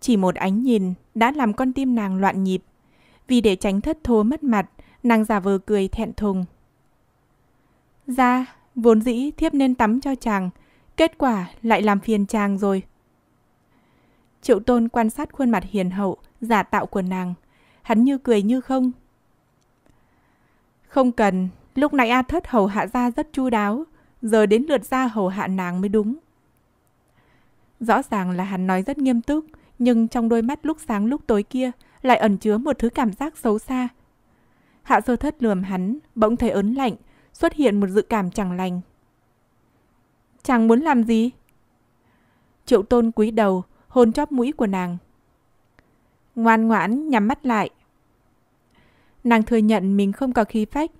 Chỉ một ánh nhìn đã làm con tim nàng loạn nhịp. Vì để tránh thất thố mất mặt, nàng giả vờ cười thẹn thùng. Ra, dạ, vốn dĩ thiếp nên tắm cho chàng, kết quả lại làm phiền chàng rồi. Triệu tôn quan sát khuôn mặt hiền hậu, giả tạo của nàng. Hắn như cười như không. Không cần, lúc nãy A thất hầu hạ ra rất chu đáo, giờ đến lượt ra hầu hạ nàng mới đúng. Rõ ràng là hắn nói rất nghiêm túc, nhưng trong đôi mắt lúc sáng lúc tối kia lại ẩn chứa một thứ cảm giác xấu xa. Hạ sơ thất lườm hắn, bỗng thấy ớn lạnh, xuất hiện một dự cảm chẳng lành. Chàng muốn làm gì? Triệu tôn cúi đầu, hôn chóp mũi của nàng. Ngoan ngoãn nhắm mắt lại. Nàng thừa nhận mình không có khí phách.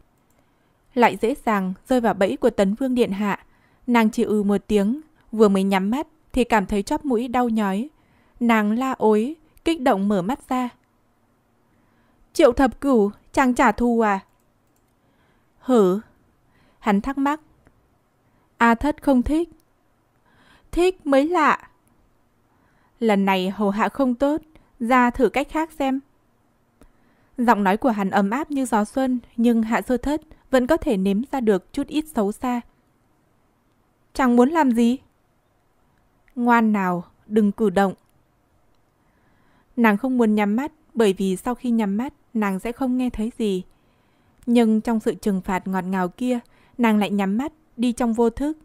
Lại dễ dàng rơi vào bẫy của tấn vương điện hạ. Nàng chỉ ừ một tiếng, vừa mới nhắm mắt thì cảm thấy chóp mũi đau nhói, Nàng la ối, kích động mở mắt ra. Triệu thập cửu, chàng trả thù à? Hử? Hắn thắc mắc. A à thất không thích. Thích mới lạ. Lần này hầu hạ không tốt, ra thử cách khác xem. Giọng nói của hắn ấm áp như gió xuân, nhưng hạ sơ thất vẫn có thể nếm ra được chút ít xấu xa. Chàng muốn làm gì? Ngoan nào, đừng cử động. Nàng không muốn nhắm mắt bởi vì sau khi nhắm mắt nàng sẽ không nghe thấy gì. Nhưng trong sự trừng phạt ngọt ngào kia, nàng lại nhắm mắt, đi trong vô thức.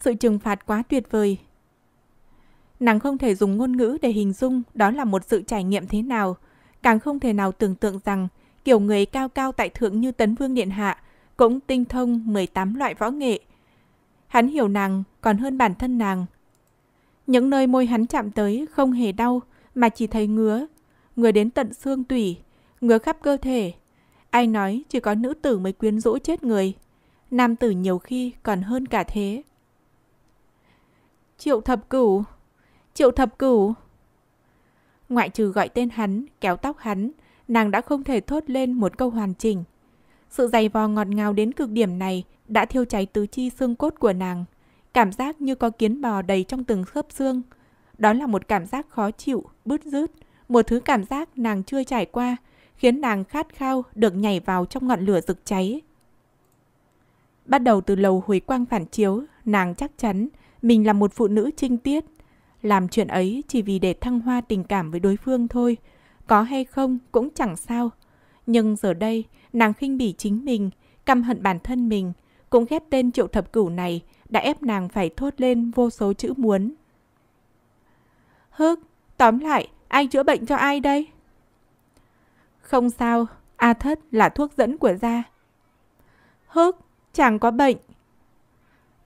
Sự trừng phạt quá tuyệt vời. Nàng không thể dùng ngôn ngữ để hình dung đó là một sự trải nghiệm thế nào. Càng không thể nào tưởng tượng rằng kiểu người cao cao tại thượng như Tấn Vương Điện Hạ cũng tinh thông 18 loại võ nghệ. Hắn hiểu nàng còn hơn bản thân nàng. Những nơi môi hắn chạm tới không hề đau, mà chỉ thấy ngứa, ngứa đến tận xương tủy, ngứa khắp cơ thể. Ai nói chỉ có nữ tử mới quyến rũ chết người, nam tử nhiều khi còn hơn cả thế. Triệu thập cửu, triệu thập cửu. Ngoại trừ gọi tên hắn, kéo tóc hắn, nàng đã không thể thốt lên một câu hoàn chỉnh. Sự dày vò ngọt ngào đến cực điểm này đã thiêu cháy tứ chi xương cốt của nàng. Cảm giác như có kiến bò đầy trong từng khớp xương, đó là một cảm giác khó chịu, bứt rứt, một thứ cảm giác nàng chưa trải qua, khiến nàng khát khao được nhảy vào trong ngọn lửa rực cháy. Bắt đầu từ lầu hồi quang phản chiếu, nàng chắc chắn mình là một phụ nữ trinh tiết. Làm chuyện ấy chỉ vì để thăng hoa tình cảm với đối phương thôi, có hay không cũng chẳng sao. Nhưng giờ đây, nàng khinh bỉ chính mình, căm hận bản thân mình, cũng ghét tên triệu thập cửu này đã ép nàng phải thốt lên vô số chữ muốn. Hức, tóm lại, anh chữa bệnh cho ai đây? Không sao, A thất là thuốc dẫn của da. Hức, chàng có bệnh.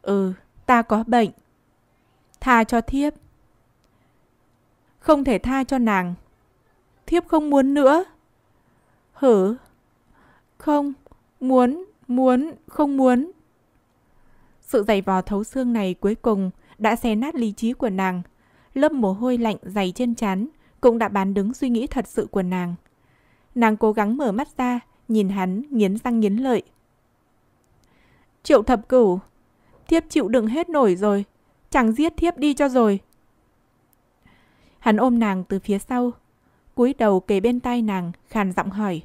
Ừ, ta có bệnh. Tha cho thiếp. Không thể tha cho nàng. Thiếp không muốn nữa. Hử? Không, muốn, muốn, không muốn. Sự giày vò thấu xương này cuối cùng đã xé nát lý trí của nàng, lớp mồ hôi lạnh dày trên chán cũng đã bán đứng suy nghĩ thật sự của nàng. Nàng cố gắng mở mắt ra, nhìn hắn nghiến răng nghiến lợi. Triệu thập cửu, thiếp chịu đựng hết nổi rồi, chẳng giết thiếp đi cho rồi. Hắn ôm nàng từ phía sau, cúi đầu kề bên tai nàng, khàn giọng hỏi.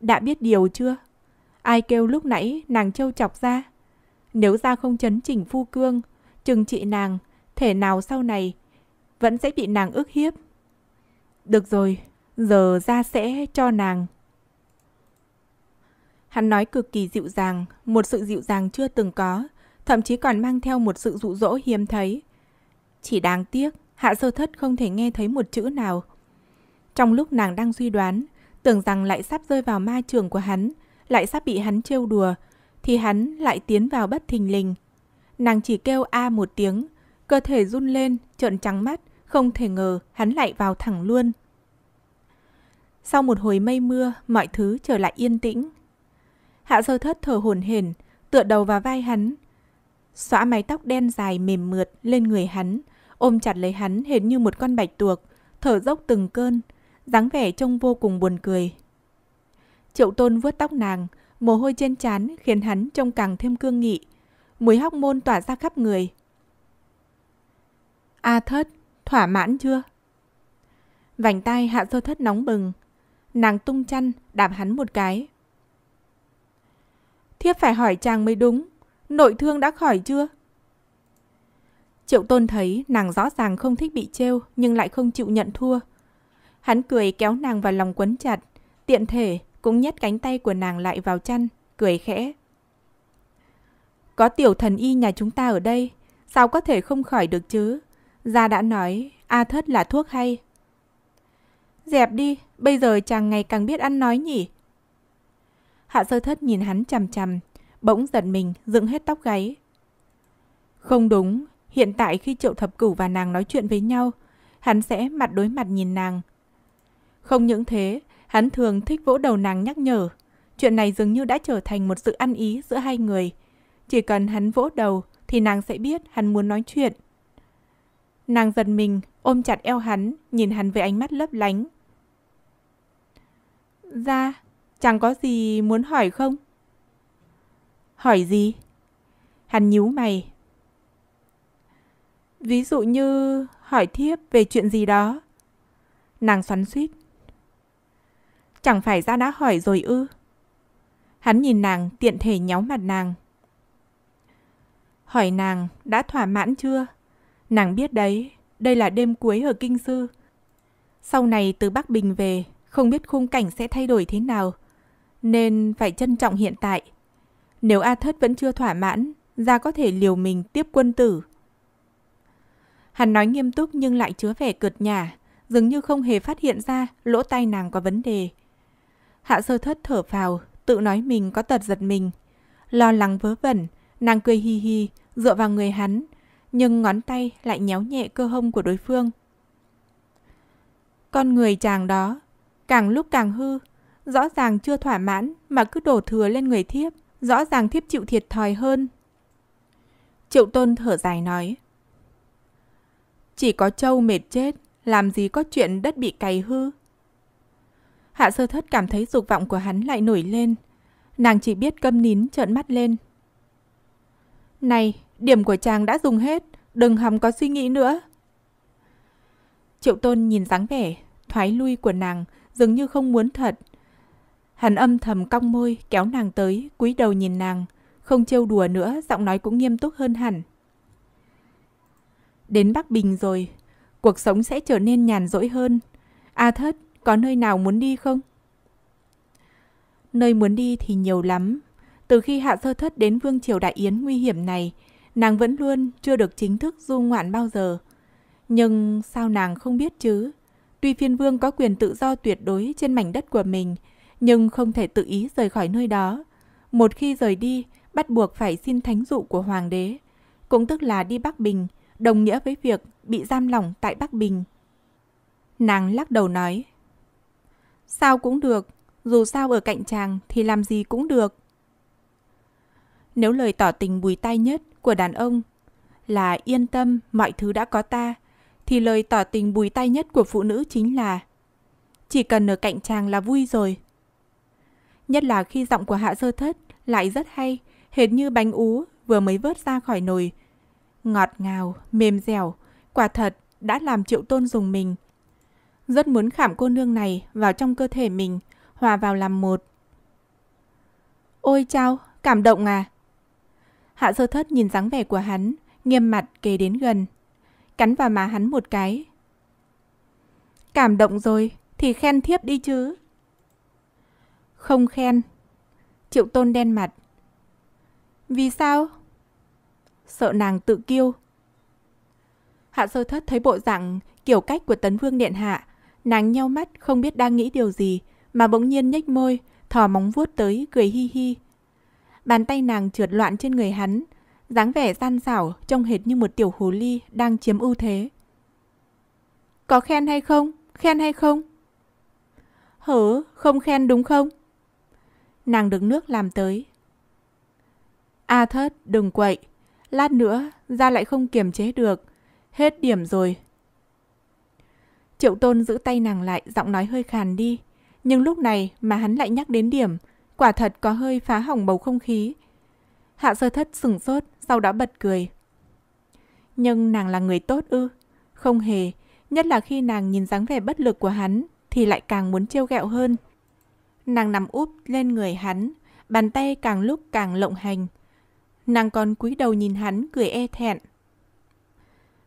Đã biết điều chưa? Ai kêu lúc nãy nàng trêu chọc ra? Nếu ra không chấn chỉnh phu cương, chừng trị nàng thể nào sau này vẫn sẽ bị nàng ức hiếp. Được rồi, giờ ra sẽ cho nàng. Hắn nói cực kỳ dịu dàng, một sự dịu dàng chưa từng có, thậm chí còn mang theo một sự dụ dỗ hiếm thấy. Chỉ đáng tiếc, hạ sơ thất không thể nghe thấy một chữ nào. Trong lúc nàng đang suy đoán, tưởng rằng lại sắp rơi vào ma trường của hắn, lại sắp bị hắn trêu đùa, thì hắn lại tiến vào bất thình lình. Nàng chỉ kêu a một tiếng, cơ thể run lên, trợn trắng mắt, không thể ngờ hắn lại vào thẳng luôn. Sau một hồi mây mưa, mọi thứ trở lại yên tĩnh. Hạ sơ thất thở hổn hển, tựa đầu vào vai hắn. Xóa mái tóc đen dài mềm mượt lên người hắn, ôm chặt lấy hắn hệt như một con bạch tuộc, thở dốc từng cơn, dáng vẻ trông vô cùng buồn cười. Triệu tôn vuốt tóc nàng, mồ hôi trên trán khiến hắn trông càng thêm cương nghị. Mùi hóc môn tỏa ra khắp người, A thất, thỏa mãn chưa? Vành tay hạ sơ thất nóng bừng. Nàng tung chăn, đạp hắn một cái. Thiếp phải hỏi chàng mới đúng. Nội thương đã khỏi chưa? Triệu tôn thấy nàng rõ ràng không thích bị trêu nhưng lại không chịu nhận thua. Hắn cười kéo nàng vào lòng quấn chặt, tiện thể cũng nhét cánh tay của nàng lại vào chăn, cười khẽ. Có tiểu thần y nhà chúng ta ở đây, sao có thể không khỏi được chứ? Gia đã nói A Thất là thuốc hay. Dẹp đi, bây giờ chàng ngày càng biết ăn nói nhỉ. Hạ sơ thất nhìn hắn chằm chằm, bỗng giật mình, dựng hết tóc gáy. Không đúng, hiện tại khi triệu thập cửu và nàng nói chuyện với nhau, hắn sẽ mặt đối mặt nhìn nàng. Không những thế, hắn thường thích vỗ đầu nàng nhắc nhở. Chuyện này dường như đã trở thành một sự ăn ý giữa hai người. Chỉ cần hắn vỗ đầu thì nàng sẽ biết hắn muốn nói chuyện. Nàng giật mình, ôm chặt eo hắn, nhìn hắn với ánh mắt lấp lánh. Ra, dạ, chẳng có gì muốn hỏi không? Hỏi gì? Hắn nhíu mày. Ví dụ như hỏi thiếp về chuyện gì đó. Nàng xoắn suýt. Chẳng phải ra đã hỏi rồi ư? Hắn nhìn nàng tiện thể nhéo mặt nàng. Hỏi nàng đã thỏa mãn chưa? Nàng biết đấy, đây là đêm cuối ở Kinh Sư. Sau này từ Bắc Bình về, không biết khung cảnh sẽ thay đổi thế nào, nên phải trân trọng hiện tại. Nếu A Thất vẫn chưa thỏa mãn, ra có thể liều mình tiếp quân tử. Hắn nói nghiêm túc nhưng lại chứa vẻ cợt nhả, dường như không hề phát hiện ra lỗ tai nàng có vấn đề. Hạ sơ thất thở vào, tự nói mình có tật giật mình. Lo lắng vớ vẩn, nàng cười hi hi, dựa vào người hắn nhưng ngón tay lại nhéo nhẹ cơ hông của đối phương. Con người chàng đó, càng lúc càng hư, rõ ràng chưa thỏa mãn mà cứ đổ thừa lên người thiếp, rõ ràng thiếp chịu thiệt thòi hơn. Triệu Tôn thở dài nói, Chỉ có trâu mệt chết, làm gì có chuyện đất bị cày hư. Hạ sơ thất cảm thấy dục vọng của hắn lại nổi lên, nàng chỉ biết câm nín trợn mắt lên. Này, Điểm của chàng đã dùng hết, đừng hòng có suy nghĩ nữa. Triệu Tôn nhìn dáng vẻ, thoái lui của nàng, dường như không muốn thật. Hắn âm thầm cong môi, kéo nàng tới, cúi đầu nhìn nàng. Không trêu đùa nữa, giọng nói cũng nghiêm túc hơn hẳn. Đến Bắc Bình rồi, cuộc sống sẽ trở nên nhàn rỗi hơn. A thất, có nơi nào muốn đi không? Nơi muốn đi thì nhiều lắm. Từ khi hạ sơ thất đến vương triều đại yến nguy hiểm này, Nàng vẫn luôn chưa được chính thức du ngoạn bao giờ. Nhưng sao nàng không biết chứ? Tuy phiên vương có quyền tự do tuyệt đối trên mảnh đất của mình, nhưng không thể tự ý rời khỏi nơi đó. Một khi rời đi, bắt buộc phải xin thánh dụ của hoàng đế. Cũng tức là đi Bắc Bình, đồng nghĩa với việc bị giam lỏng tại Bắc Bình. Nàng lắc đầu nói. Sao cũng được, dù sao ở cạnh chàng thì làm gì cũng được. Nếu lời tỏ tình bùi tai nhất của đàn ông là yên tâm mọi thứ đã có ta thì lời tỏ tình bùi tay nhất của phụ nữ chính là chỉ cần ở cạnh chàng là vui rồi. Nhất là khi giọng của Hạ Sơ Thất lại rất hay, hệt như bánh ú vừa mới vớt ra khỏi nồi. Ngọt ngào, mềm dẻo, quả thật đã làm Triệu Tôn dùng mình. Rất muốn khảm cô nương này vào trong cơ thể mình, hòa vào làm một. Ôi chao, cảm động à! Hạ sơ thất nhìn dáng vẻ của hắn, nghiêm mặt kề đến gần. Cắn vào má hắn một cái. Cảm động rồi, thì khen thiếp đi chứ. Không khen. Triệu tôn đen mặt. Vì sao? Sợ nàng tự kiêu. Hạ sơ thất thấy bộ dạng kiểu cách của tấn vương điện hạ. Nàng nhau mắt không biết đang nghĩ điều gì mà bỗng nhiên nhếch môi, thò móng vuốt tới cười hi hi. Bàn tay nàng trượt loạn trên người hắn, dáng vẻ gian xảo trông hệt như một tiểu hồ ly đang chiếm ưu thế. Có khen hay không? Khen hay không? Hử, không khen đúng không? Nàng được nước làm tới. A à thất, đừng quậy. Lát nữa, ra lại không kiềm chế được. Hết điểm rồi. Triệu tôn giữ tay nàng lại, giọng nói hơi khàn đi. Nhưng lúc này mà hắn lại nhắc đến điểm, Quả thật có hơi phá hỏng bầu không khí. Hạ sơ thất sừng sốt, sau đó bật cười. Nhưng nàng là người tốt ư? Không hề, nhất là khi nàng nhìn dáng vẻ bất lực của hắn thì lại càng muốn trêu ghẹo hơn. Nàng nằm úp lên người hắn, bàn tay càng lúc càng lộng hành. Nàng còn cúi đầu nhìn hắn cười e thẹn.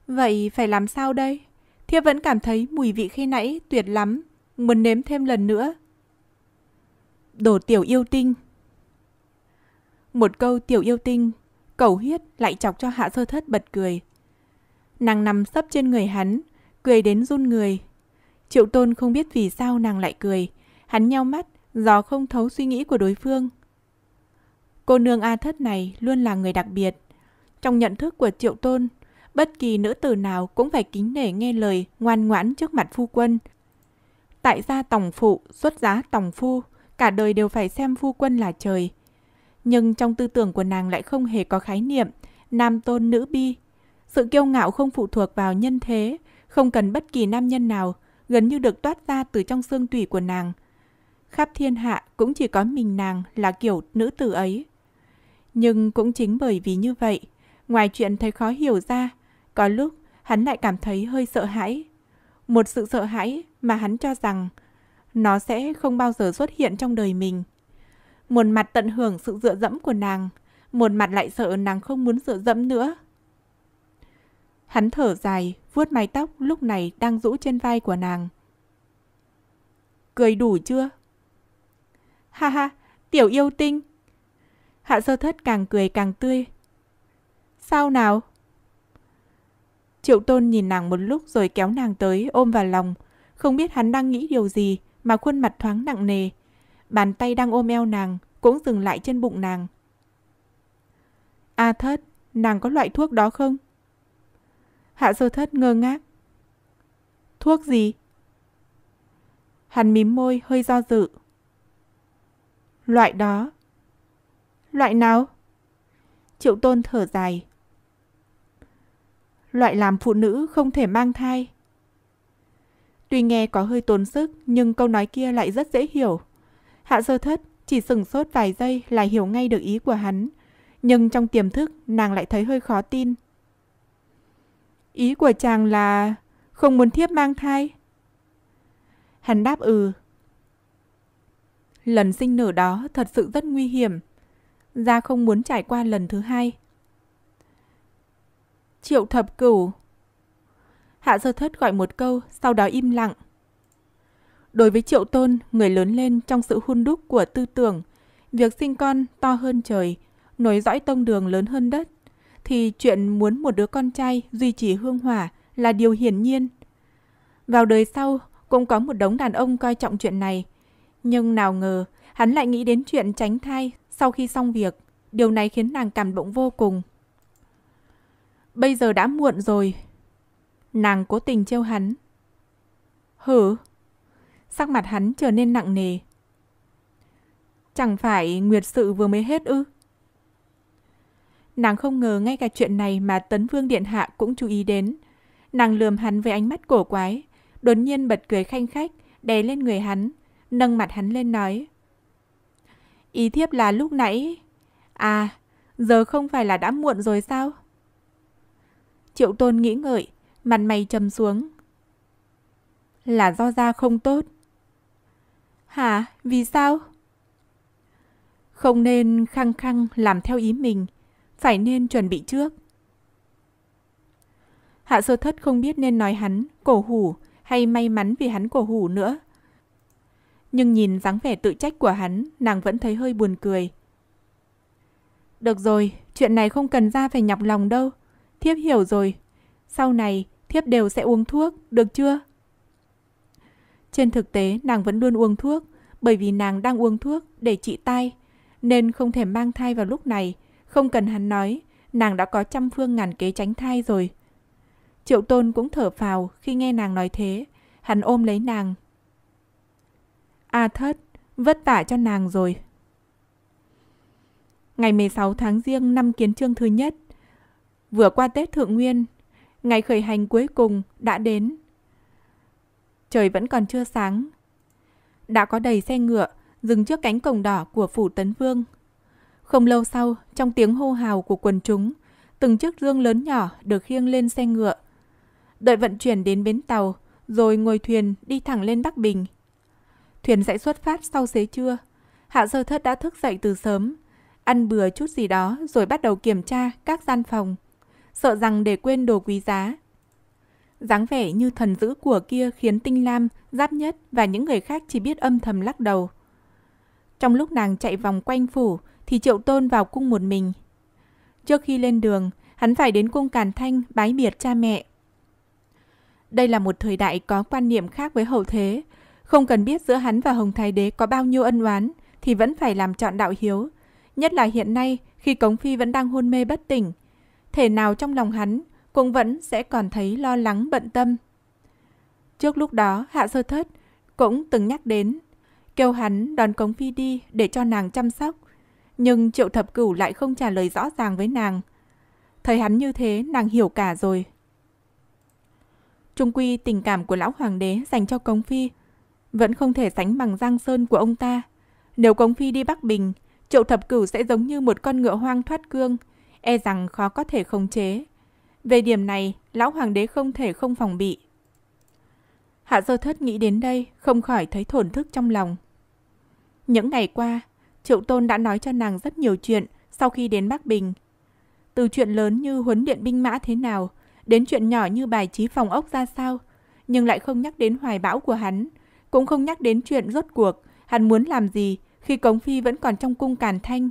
Vậy phải làm sao đây? Thiếp vẫn cảm thấy mùi vị khi nãy tuyệt lắm, muốn nếm thêm lần nữa đồ tiểu yêu tinh. Một câu tiểu yêu tinh, cầu hiết lại chọc cho hạ sơ thất bật cười. Nàng nằm sấp trên người hắn, cười đến run người. Triệu tôn không biết vì sao nàng lại cười, hắn nhau mắt, gió không thấu suy nghĩ của đối phương. Cô nương A thất này luôn là người đặc biệt. Trong nhận thức của triệu tôn, bất kỳ nữ tử nào cũng phải kính nể nghe lời ngoan ngoãn trước mặt phu quân. Tại gia tổng phụ, xuất giá tổng phu, cả đời đều phải xem phu quân là trời. Nhưng trong tư tưởng của nàng lại không hề có khái niệm nam tôn nữ bi. Sự kiêu ngạo không phụ thuộc vào nhân thế, không cần bất kỳ nam nhân nào, gần như được toát ra từ trong xương tủy của nàng. Khắp thiên hạ cũng chỉ có mình nàng là kiểu nữ tử ấy. Nhưng cũng chính bởi vì như vậy, ngoài chuyện thấy khó hiểu ra, có lúc hắn lại cảm thấy hơi sợ hãi. Một sự sợ hãi mà hắn cho rằng nó sẽ không bao giờ xuất hiện trong đời mình. Một mặt tận hưởng sự dựa dẫm của nàng, một mặt lại sợ nàng không muốn dựa dẫm nữa. Hắn thở dài, vuốt mái tóc lúc này đang rũ trên vai của nàng. Cười đủ chưa? Ha ha, tiểu yêu tinh. Hạ sơ thất càng cười càng tươi. Sao nào? Triệu tôn nhìn nàng một lúc rồi kéo nàng tới ôm vào lòng. Không biết hắn đang nghĩ điều gì, mà khuôn mặt thoáng nặng nề. Bàn tay đang ôm eo nàng cũng dừng lại trên bụng nàng. A à thất, nàng có loại thuốc đó không? Hạ sơ thất ngơ ngác. Thuốc gì? Hắn mím môi hơi do dự. Loại đó. Loại nào? Triệu tôn thở dài. Loại làm phụ nữ không thể mang thai. Tuy nghe có hơi tốn sức, nhưng câu nói kia lại rất dễ hiểu. Hạ sơ thất chỉ sừng sốt vài giây là hiểu ngay được ý của hắn. Nhưng trong tiềm thức, nàng lại thấy hơi khó tin. Ý của chàng là không muốn thiếp mang thai. Hắn đáp ừ. Lần sinh nở đó thật sự rất nguy hiểm. Gia không muốn trải qua lần thứ hai. Triệu thập cửu Hạ Sơ Thất gọi một câu, sau đó im lặng. Đối với Triệu Tôn, người lớn lên trong sự hun đúc của tư tưởng, việc sinh con to hơn trời, nối dõi tông đường lớn hơn đất, thì chuyện muốn một đứa con trai duy trì hương hỏa là điều hiển nhiên. Vào đời sau, cũng có một đống đàn ông coi trọng chuyện này. Nhưng nào ngờ, hắn lại nghĩ đến chuyện tránh thai sau khi xong việc. Điều này khiến nàng cảm động vô cùng. Bây giờ đã muộn rồi, Nàng cố tình trêu hắn. Hử? Sắc mặt hắn trở nên nặng nề. Chẳng phải nguyệt sự vừa mới hết ư? Nàng không ngờ ngay cả chuyện này mà Tấn Vương Điện Hạ cũng chú ý đến. Nàng lườm hắn với ánh mắt cổ quái, đột nhiên bật cười khanh khách, đè lên người hắn, nâng mặt hắn lên nói. Ý thiếp là lúc nãy... À, giờ không phải là đã muộn rồi sao? Triệu Tôn nghĩ ngợi, mặt mày trầm xuống. Là do da không tốt. Hả? Vì sao? Không nên khăng khăng làm theo ý mình, phải nên chuẩn bị trước. Hạ sơ thất không biết nên nói hắn cổ hủ hay may mắn vì hắn cổ hủ nữa. Nhưng nhìn dáng vẻ tự trách của hắn, nàng vẫn thấy hơi buồn cười. Được rồi, chuyện này không cần ra phải nhọc lòng đâu. Thiếp hiểu rồi. Sau này, thiếp đều sẽ uống thuốc, được chưa? Trên thực tế, nàng vẫn luôn uống thuốc, bởi vì nàng đang uống thuốc để trị tai, nên không thể mang thai vào lúc này, không cần hắn nói, nàng đã có trăm phương ngàn kế tránh thai rồi. Triệu Tôn cũng thở phào khi nghe nàng nói thế, hắn ôm lấy nàng. A à thất, vất vả cho nàng rồi. Ngày 16 tháng riêng năm kiến trương thứ nhất, vừa qua Tết Thượng Nguyên, Ngày khởi hành cuối cùng đã đến. Trời vẫn còn chưa sáng. Đã có đầy xe ngựa dừng trước cánh cổng đỏ của phủ Tấn Vương. Không lâu sau, trong tiếng hô hào của quần chúng, từng chiếc dương lớn nhỏ được khiêng lên xe ngựa. Đợi vận chuyển đến bến tàu, rồi ngồi thuyền đi thẳng lên Bắc Bình. Thuyền sẽ xuất phát sau xế trưa. Hạ sơ thất đã thức dậy từ sớm, ăn bừa chút gì đó rồi bắt đầu kiểm tra các gian phòng sợ rằng để quên đồ quý giá. dáng vẻ như thần dữ của kia khiến Tinh Lam, Giáp Nhất và những người khác chỉ biết âm thầm lắc đầu. Trong lúc nàng chạy vòng quanh phủ thì Triệu Tôn vào cung một mình. Trước khi lên đường, hắn phải đến cung Càn Thanh bái biệt cha mẹ. Đây là một thời đại có quan niệm khác với hậu thế. Không cần biết giữa hắn và Hồng Thái Đế có bao nhiêu ân oán thì vẫn phải làm chọn đạo hiếu. Nhất là hiện nay khi Cống Phi vẫn đang hôn mê bất tỉnh thể nào trong lòng hắn cũng vẫn sẽ còn thấy lo lắng bận tâm. Trước lúc đó, Hạ Sơ Thất cũng từng nhắc đến, kêu hắn đón Cống Phi đi để cho nàng chăm sóc, nhưng Triệu Thập Cửu lại không trả lời rõ ràng với nàng. Thấy hắn như thế, nàng hiểu cả rồi. Trung quy tình cảm của lão hoàng đế dành cho Cống Phi vẫn không thể sánh bằng Giang Sơn của ông ta. Nếu Cống Phi đi Bắc Bình, Triệu Thập Cửu sẽ giống như một con ngựa hoang thoát cương, e rằng khó có thể khống chế. Về điểm này, lão hoàng đế không thể không phòng bị. Hạ Dơ Thất nghĩ đến đây, không khỏi thấy thổn thức trong lòng. Những ngày qua, Triệu Tôn đã nói cho nàng rất nhiều chuyện sau khi đến Bắc Bình. Từ chuyện lớn như huấn điện binh mã thế nào, đến chuyện nhỏ như bài trí phòng ốc ra sao, nhưng lại không nhắc đến hoài bão của hắn, cũng không nhắc đến chuyện rốt cuộc hắn muốn làm gì khi Cống Phi vẫn còn trong cung Càn Thanh.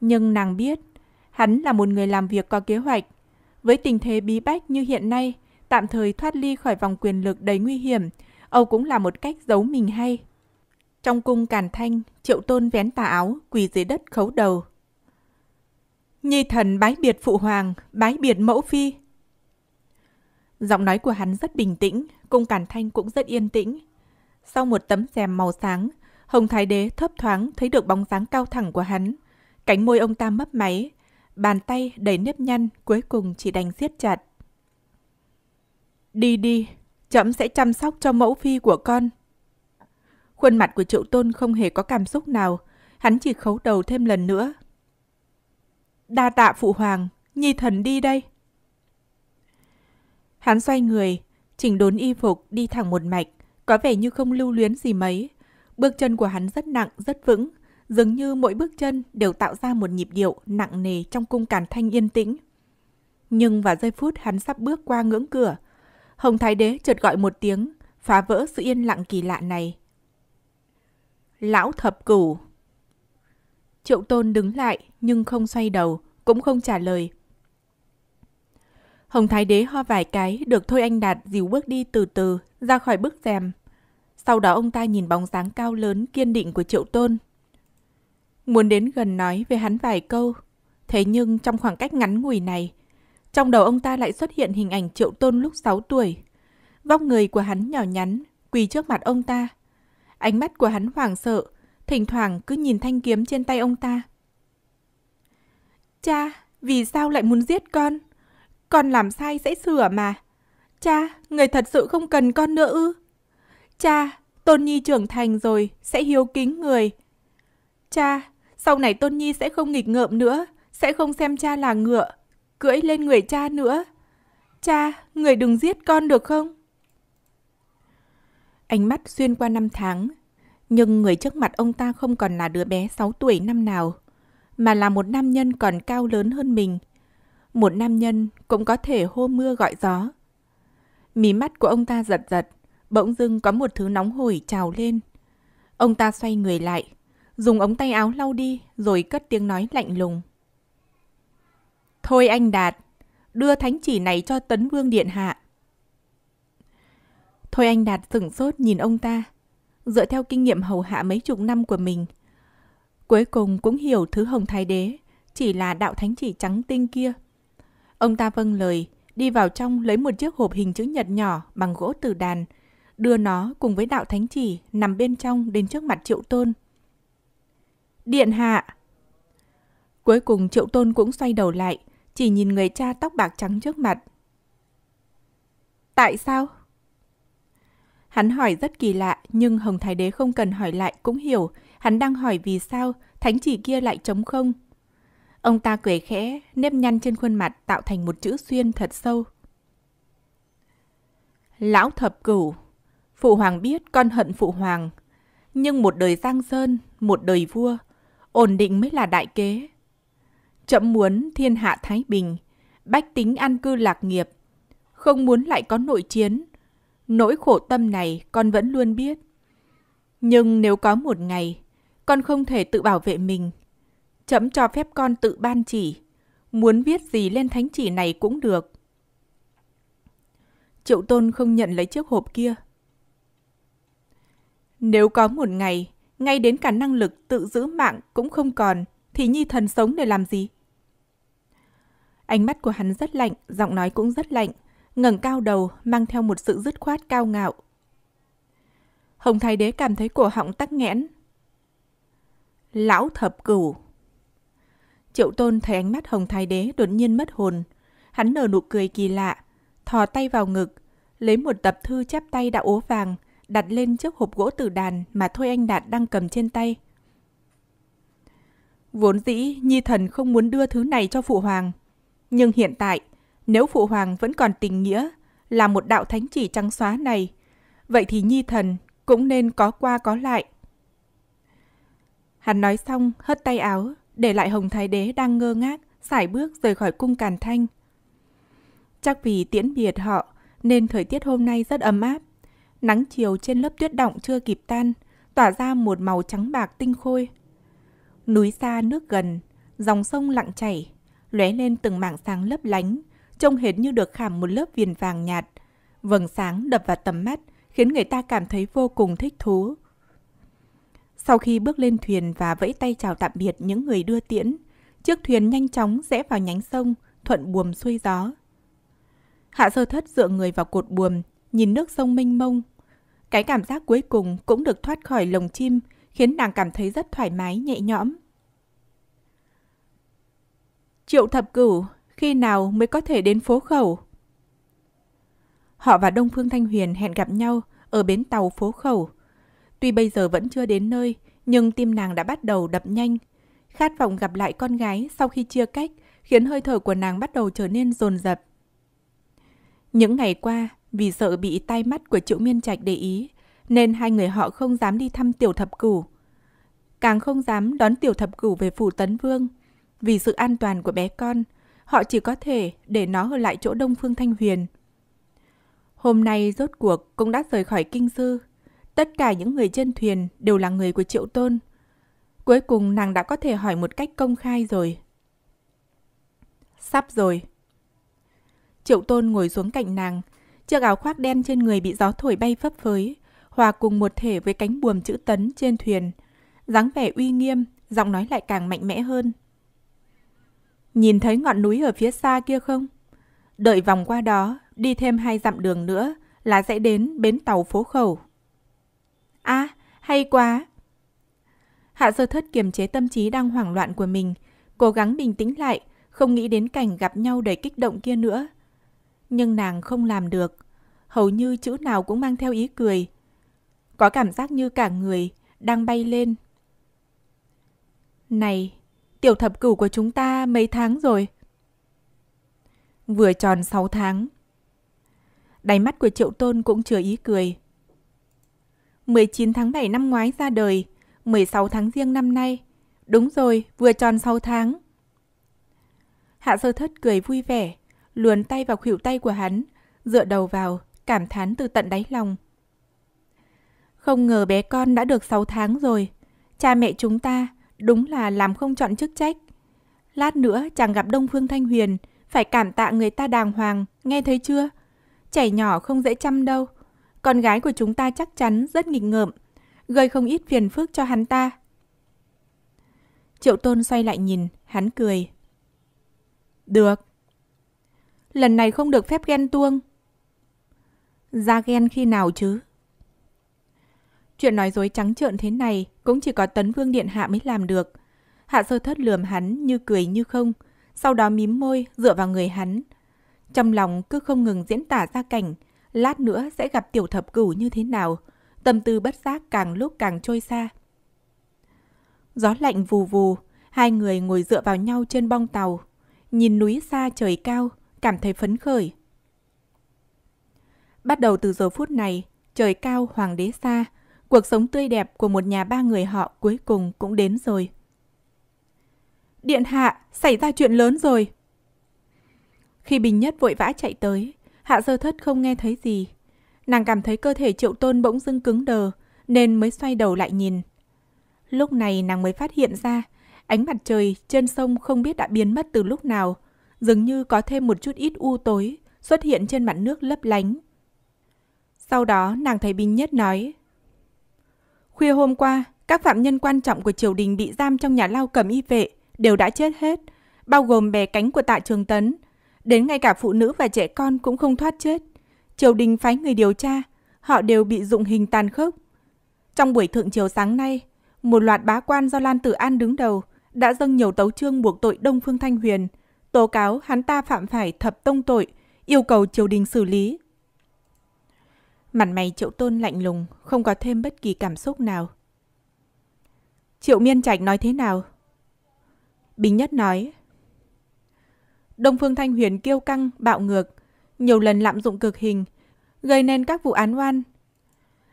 Nhưng nàng biết, Hắn là một người làm việc có kế hoạch. Với tình thế bí bách như hiện nay, tạm thời thoát ly khỏi vòng quyền lực đầy nguy hiểm, Âu cũng là một cách giấu mình hay. Trong cung Càn Thanh, Triệu Tôn vén tà áo, quỳ dưới đất khấu đầu. Nhi thần bái biệt phụ hoàng, bái biệt mẫu phi. Giọng nói của hắn rất bình tĩnh, cung Càn Thanh cũng rất yên tĩnh. Sau một tấm rèm màu sáng, Hồng Thái Đế thấp thoáng thấy được bóng dáng cao thẳng của hắn. Cánh môi ông ta mấp máy, bàn tay đầy nếp nhăn cuối cùng chỉ đành siết chặt. Đi đi, chậm sẽ chăm sóc cho mẫu phi của con. Khuôn mặt của triệu tôn không hề có cảm xúc nào, hắn chỉ khấu đầu thêm lần nữa. Đa tạ phụ hoàng, nhi thần đi đây. Hắn xoay người, chỉnh đốn y phục đi thẳng một mạch, có vẻ như không lưu luyến gì mấy. Bước chân của hắn rất nặng, rất vững, dường như mỗi bước chân đều tạo ra một nhịp điệu nặng nề trong cung càn thanh yên tĩnh. Nhưng vào giây phút hắn sắp bước qua ngưỡng cửa, Hồng Thái Đế chợt gọi một tiếng, phá vỡ sự yên lặng kỳ lạ này. Lão thập cửu Triệu Tôn đứng lại nhưng không xoay đầu, cũng không trả lời. Hồng Thái Đế ho vài cái được Thôi Anh Đạt dìu bước đi từ từ ra khỏi bức rèm. Sau đó ông ta nhìn bóng dáng cao lớn kiên định của Triệu Tôn muốn đến gần nói về hắn vài câu. Thế nhưng trong khoảng cách ngắn ngủi này, trong đầu ông ta lại xuất hiện hình ảnh triệu tôn lúc 6 tuổi. Vóc người của hắn nhỏ nhắn, quỳ trước mặt ông ta. Ánh mắt của hắn hoảng sợ, thỉnh thoảng cứ nhìn thanh kiếm trên tay ông ta. Cha, vì sao lại muốn giết con? Con làm sai sẽ sửa mà. Cha, người thật sự không cần con nữa ư? Cha, Tôn Nhi trưởng thành rồi, sẽ hiếu kính người. Cha, sau này Tôn Nhi sẽ không nghịch ngợm nữa, sẽ không xem cha là ngựa, cưỡi lên người cha nữa. Cha, người đừng giết con được không? Ánh mắt xuyên qua năm tháng, nhưng người trước mặt ông ta không còn là đứa bé 6 tuổi năm nào, mà là một nam nhân còn cao lớn hơn mình. Một nam nhân cũng có thể hô mưa gọi gió. Mí mắt của ông ta giật giật, bỗng dưng có một thứ nóng hổi trào lên. Ông ta xoay người lại, dùng ống tay áo lau đi, rồi cất tiếng nói lạnh lùng. Thôi anh Đạt, đưa thánh chỉ này cho Tấn Vương Điện Hạ. Thôi anh Đạt sửng sốt nhìn ông ta, dựa theo kinh nghiệm hầu hạ mấy chục năm của mình. Cuối cùng cũng hiểu thứ hồng thái đế chỉ là đạo thánh chỉ trắng tinh kia. Ông ta vâng lời, đi vào trong lấy một chiếc hộp hình chữ nhật nhỏ bằng gỗ từ đàn, đưa nó cùng với đạo thánh chỉ nằm bên trong đến trước mặt triệu tôn. Điện hạ! Cuối cùng triệu tôn cũng xoay đầu lại, chỉ nhìn người cha tóc bạc trắng trước mặt. Tại sao? Hắn hỏi rất kỳ lạ, nhưng Hồng Thái Đế không cần hỏi lại cũng hiểu, hắn đang hỏi vì sao thánh chỉ kia lại trống không. Ông ta cười khẽ, nếp nhăn trên khuôn mặt tạo thành một chữ xuyên thật sâu. Lão thập cửu, phụ hoàng biết con hận phụ hoàng, nhưng một đời giang sơn, một đời vua, ổn định mới là đại kế. Chậm muốn thiên hạ thái bình, bách tính an cư lạc nghiệp, không muốn lại có nội chiến. Nỗi khổ tâm này con vẫn luôn biết. Nhưng nếu có một ngày, con không thể tự bảo vệ mình, chấm cho phép con tự ban chỉ, muốn viết gì lên thánh chỉ này cũng được. Triệu Tôn không nhận lấy chiếc hộp kia. Nếu có một ngày, ngay đến cả năng lực tự giữ mạng cũng không còn, thì Nhi Thần sống để làm gì? Ánh mắt của hắn rất lạnh, giọng nói cũng rất lạnh, ngẩng cao đầu mang theo một sự dứt khoát cao ngạo. Hồng Thái Đế cảm thấy cổ họng tắc nghẽn. Lão thập cửu. Triệu Tôn thấy ánh mắt Hồng Thái Đế đột nhiên mất hồn. Hắn nở nụ cười kỳ lạ, thò tay vào ngực, lấy một tập thư chép tay đã ố vàng, đặt lên chiếc hộp gỗ tử đàn mà Thôi Anh Đạt đang cầm trên tay. Vốn dĩ, Nhi Thần không muốn đưa thứ này cho Phụ Hoàng. Nhưng hiện tại, nếu Phụ Hoàng vẫn còn tình nghĩa là một đạo thánh chỉ trắng xóa này, vậy thì Nhi Thần cũng nên có qua có lại. Hắn nói xong, hất tay áo, để lại Hồng Thái Đế đang ngơ ngác, sải bước rời khỏi cung Càn Thanh. Chắc vì tiễn biệt họ, nên thời tiết hôm nay rất ấm áp. Nắng chiều trên lớp tuyết động chưa kịp tan, tỏa ra một màu trắng bạc tinh khôi. Núi xa nước gần, dòng sông lặng chảy, lóe lên từng mảng sáng lấp lánh, trông hệt như được khảm một lớp viền vàng nhạt. Vầng sáng đập vào tầm mắt, khiến người ta cảm thấy vô cùng thích thú. Sau khi bước lên thuyền và vẫy tay chào tạm biệt những người đưa tiễn, chiếc thuyền nhanh chóng rẽ vào nhánh sông, thuận buồm xuôi gió. Hạ sơ thất dựa người vào cột buồm, nhìn nước sông mênh mông. Cái cảm giác cuối cùng cũng được thoát khỏi lồng chim, khiến nàng cảm thấy rất thoải mái, nhẹ nhõm. Triệu thập cửu, khi nào mới có thể đến phố khẩu? Họ và Đông Phương Thanh Huyền hẹn gặp nhau ở bến tàu phố khẩu. Tuy bây giờ vẫn chưa đến nơi, nhưng tim nàng đã bắt đầu đập nhanh. Khát vọng gặp lại con gái sau khi chia cách khiến hơi thở của nàng bắt đầu trở nên rồn rập. Những ngày qua, vì sợ bị tai mắt của Triệu Miên Trạch để ý, nên hai người họ không dám đi thăm Tiểu Thập Cửu. Càng không dám đón Tiểu Thập Cửu về phủ Tấn Vương. Vì sự an toàn của bé con, họ chỉ có thể để nó ở lại chỗ Đông Phương Thanh Huyền. Hôm nay rốt cuộc cũng đã rời khỏi kinh sư. Tất cả những người trên thuyền đều là người của Triệu Tôn. Cuối cùng nàng đã có thể hỏi một cách công khai rồi. Sắp rồi. Triệu Tôn ngồi xuống cạnh nàng, Chiếc áo khoác đen trên người bị gió thổi bay phấp phới, hòa cùng một thể với cánh buồm chữ tấn trên thuyền. dáng vẻ uy nghiêm, giọng nói lại càng mạnh mẽ hơn. Nhìn thấy ngọn núi ở phía xa kia không? Đợi vòng qua đó, đi thêm hai dặm đường nữa là sẽ đến bến tàu phố khẩu. A, à, hay quá! Hạ sơ thất kiềm chế tâm trí đang hoảng loạn của mình, cố gắng bình tĩnh lại, không nghĩ đến cảnh gặp nhau đầy kích động kia nữa nhưng nàng không làm được. Hầu như chữ nào cũng mang theo ý cười. Có cảm giác như cả người đang bay lên. Này, tiểu thập cửu của chúng ta mấy tháng rồi? Vừa tròn 6 tháng. Đáy mắt của Triệu Tôn cũng chứa ý cười. 19 tháng 7 năm ngoái ra đời, 16 tháng riêng năm nay. Đúng rồi, vừa tròn 6 tháng. Hạ sơ thất cười vui vẻ luồn tay vào khuỷu tay của hắn, dựa đầu vào, cảm thán từ tận đáy lòng. Không ngờ bé con đã được 6 tháng rồi. Cha mẹ chúng ta đúng là làm không chọn chức trách. Lát nữa chàng gặp Đông Phương Thanh Huyền, phải cảm tạ người ta đàng hoàng, nghe thấy chưa? Trẻ nhỏ không dễ chăm đâu. Con gái của chúng ta chắc chắn rất nghịch ngợm, gây không ít phiền phức cho hắn ta. Triệu Tôn xoay lại nhìn, hắn cười. Được, lần này không được phép ghen tuông. Ra ghen khi nào chứ? Chuyện nói dối trắng trợn thế này cũng chỉ có tấn vương điện hạ mới làm được. Hạ sơ thất lườm hắn như cười như không, sau đó mím môi dựa vào người hắn. Trong lòng cứ không ngừng diễn tả ra cảnh, lát nữa sẽ gặp tiểu thập cửu như thế nào, tâm tư bất giác càng lúc càng trôi xa. Gió lạnh vù vù, hai người ngồi dựa vào nhau trên bong tàu, nhìn núi xa trời cao, cảm thấy phấn khởi. Bắt đầu từ giờ phút này, trời cao hoàng đế xa, cuộc sống tươi đẹp của một nhà ba người họ cuối cùng cũng đến rồi. Điện hạ, xảy ra chuyện lớn rồi. Khi Bình Nhất vội vã chạy tới, Hạ Sơ Thất không nghe thấy gì. Nàng cảm thấy cơ thể triệu tôn bỗng dưng cứng đờ, nên mới xoay đầu lại nhìn. Lúc này nàng mới phát hiện ra, ánh mặt trời trên sông không biết đã biến mất từ lúc nào, dường như có thêm một chút ít u tối xuất hiện trên mặt nước lấp lánh. Sau đó nàng thấy Bình Nhất nói Khuya hôm qua, các phạm nhân quan trọng của triều đình bị giam trong nhà lao cầm y vệ đều đã chết hết, bao gồm bè cánh của tạ trường tấn. Đến ngay cả phụ nữ và trẻ con cũng không thoát chết. Triều đình phái người điều tra, họ đều bị dụng hình tàn khốc. Trong buổi thượng chiều sáng nay, một loạt bá quan do Lan Tử An đứng đầu đã dâng nhiều tấu chương buộc tội Đông Phương Thanh Huyền tố cáo hắn ta phạm phải thập tông tội, yêu cầu triều đình xử lý. Mặt mày triệu tôn lạnh lùng, không có thêm bất kỳ cảm xúc nào. Triệu miên trạch nói thế nào? Bình Nhất nói, Đông Phương Thanh Huyền kiêu căng, bạo ngược, nhiều lần lạm dụng cực hình, gây nên các vụ án oan.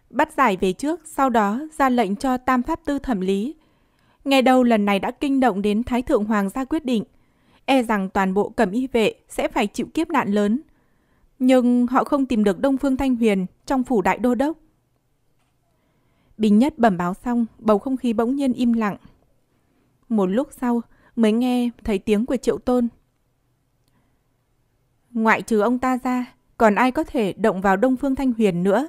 Bắt giải về trước, sau đó ra lệnh cho Tam Pháp Tư thẩm lý. Ngày đầu lần này đã kinh động đến Thái Thượng Hoàng ra quyết định e rằng toàn bộ cẩm y vệ sẽ phải chịu kiếp nạn lớn. Nhưng họ không tìm được Đông Phương Thanh Huyền trong phủ đại đô đốc. Bình Nhất bẩm báo xong, bầu không khí bỗng nhiên im lặng. Một lúc sau mới nghe thấy tiếng của Triệu Tôn. Ngoại trừ ông ta ra, còn ai có thể động vào Đông Phương Thanh Huyền nữa?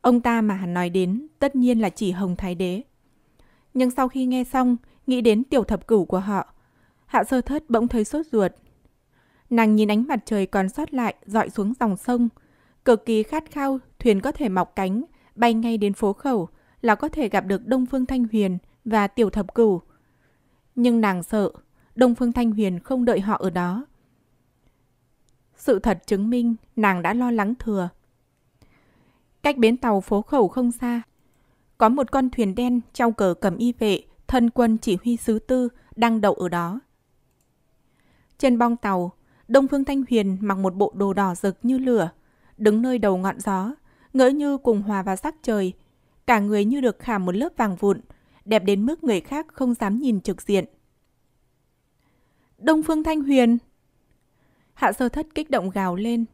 Ông ta mà hắn nói đến tất nhiên là chỉ Hồng Thái Đế. Nhưng sau khi nghe xong, nghĩ đến tiểu thập cửu của họ, Hạ sơ thất bỗng thấy sốt ruột. Nàng nhìn ánh mặt trời còn sót lại dọi xuống dòng sông. Cực kỳ khát khao, thuyền có thể mọc cánh, bay ngay đến phố khẩu là có thể gặp được Đông Phương Thanh Huyền và Tiểu Thập Cửu. Nhưng nàng sợ, Đông Phương Thanh Huyền không đợi họ ở đó. Sự thật chứng minh nàng đã lo lắng thừa. Cách bến tàu phố khẩu không xa, có một con thuyền đen trao cờ cầm y vệ, thân quân chỉ huy sứ tư đang đậu ở đó. Trên bong tàu, Đông Phương Thanh Huyền mặc một bộ đồ đỏ rực như lửa, đứng nơi đầu ngọn gió, ngỡ như cùng hòa vào sắc trời. Cả người như được khảm một lớp vàng vụn, đẹp đến mức người khác không dám nhìn trực diện. Đông Phương Thanh Huyền Hạ sơ thất kích động gào lên.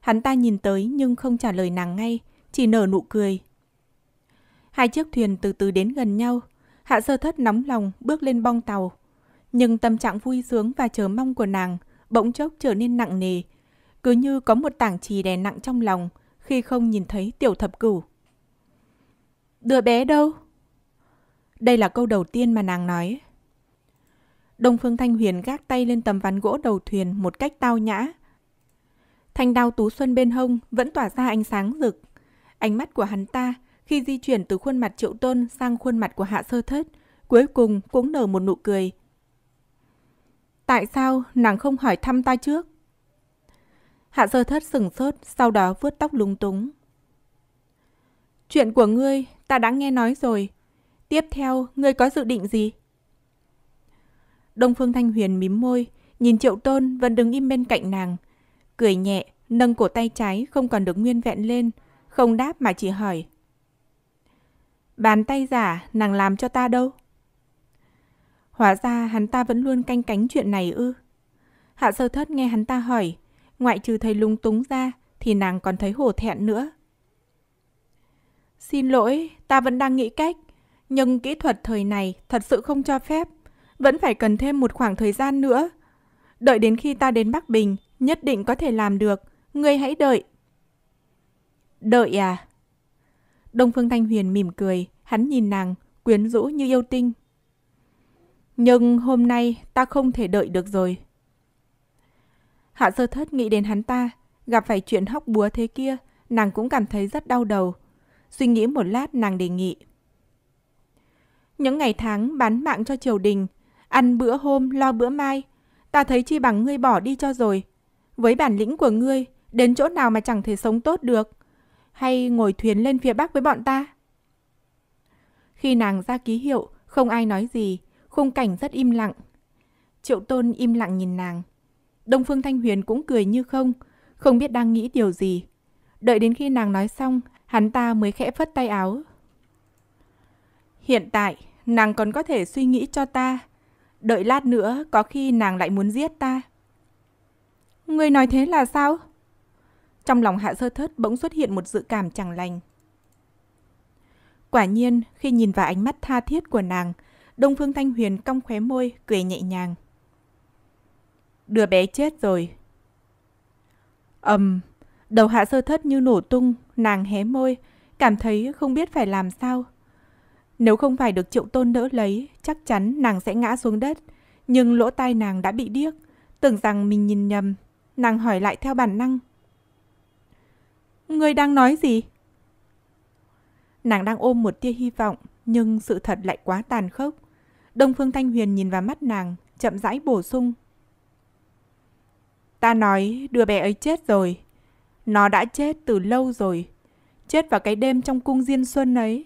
Hắn ta nhìn tới nhưng không trả lời nàng ngay, chỉ nở nụ cười. Hai chiếc thuyền từ từ đến gần nhau. Hạ sơ thất nóng lòng bước lên bong tàu, nhưng tâm trạng vui sướng và chờ mong của nàng bỗng chốc trở nên nặng nề, cứ như có một tảng trì đè nặng trong lòng khi không nhìn thấy tiểu thập cửu. Đứa bé đâu? Đây là câu đầu tiên mà nàng nói. Đông Phương Thanh Huyền gác tay lên tấm ván gỗ đầu thuyền một cách tao nhã. Thanh đao tú xuân bên hông vẫn tỏa ra ánh sáng rực. Ánh mắt của hắn ta khi di chuyển từ khuôn mặt triệu tôn sang khuôn mặt của hạ sơ thất, cuối cùng cũng nở một nụ cười Tại sao nàng không hỏi thăm ta trước? Hạ sơ thất sừng sốt, sau đó vuốt tóc lúng túng. Chuyện của ngươi ta đã nghe nói rồi. Tiếp theo, ngươi có dự định gì? Đông Phương Thanh Huyền mím môi, nhìn Triệu Tôn vẫn đứng im bên cạnh nàng. Cười nhẹ, nâng cổ tay trái không còn được nguyên vẹn lên, không đáp mà chỉ hỏi. Bàn tay giả nàng làm cho ta đâu? Hóa ra hắn ta vẫn luôn canh cánh chuyện này ư. Hạ sơ thất nghe hắn ta hỏi, ngoại trừ thấy lung túng ra thì nàng còn thấy hổ thẹn nữa. Xin lỗi, ta vẫn đang nghĩ cách, nhưng kỹ thuật thời này thật sự không cho phép, vẫn phải cần thêm một khoảng thời gian nữa. Đợi đến khi ta đến Bắc Bình, nhất định có thể làm được, ngươi hãy đợi. Đợi à? Đông Phương Thanh Huyền mỉm cười, hắn nhìn nàng, quyến rũ như yêu tinh. Nhưng hôm nay ta không thể đợi được rồi. Hạ sơ thất nghĩ đến hắn ta, gặp phải chuyện hóc búa thế kia, nàng cũng cảm thấy rất đau đầu. Suy nghĩ một lát nàng đề nghị. Những ngày tháng bán mạng cho triều đình, ăn bữa hôm lo bữa mai, ta thấy chi bằng ngươi bỏ đi cho rồi. Với bản lĩnh của ngươi, đến chỗ nào mà chẳng thể sống tốt được. Hay ngồi thuyền lên phía Bắc với bọn ta? Khi nàng ra ký hiệu, không ai nói gì, Khung cảnh rất im lặng. Triệu Tôn im lặng nhìn nàng. Đông Phương Thanh Huyền cũng cười như không, không biết đang nghĩ điều gì. Đợi đến khi nàng nói xong, hắn ta mới khẽ phất tay áo. Hiện tại, nàng còn có thể suy nghĩ cho ta. Đợi lát nữa, có khi nàng lại muốn giết ta. Người nói thế là sao? Trong lòng hạ sơ thất bỗng xuất hiện một dự cảm chẳng lành. Quả nhiên, khi nhìn vào ánh mắt tha thiết của nàng, Đông Phương Thanh Huyền cong khóe môi, cười nhẹ nhàng. Đứa bé chết rồi. Ầm, um, đầu hạ sơ thất như nổ tung, nàng hé môi, cảm thấy không biết phải làm sao. Nếu không phải được triệu tôn đỡ lấy, chắc chắn nàng sẽ ngã xuống đất. Nhưng lỗ tai nàng đã bị điếc, tưởng rằng mình nhìn nhầm. Nàng hỏi lại theo bản năng. Người đang nói gì? Nàng đang ôm một tia hy vọng, nhưng sự thật lại quá tàn khốc. Đông Phương Thanh Huyền nhìn vào mắt nàng, chậm rãi bổ sung. Ta nói đứa bé ấy chết rồi. Nó đã chết từ lâu rồi. Chết vào cái đêm trong cung diên xuân ấy.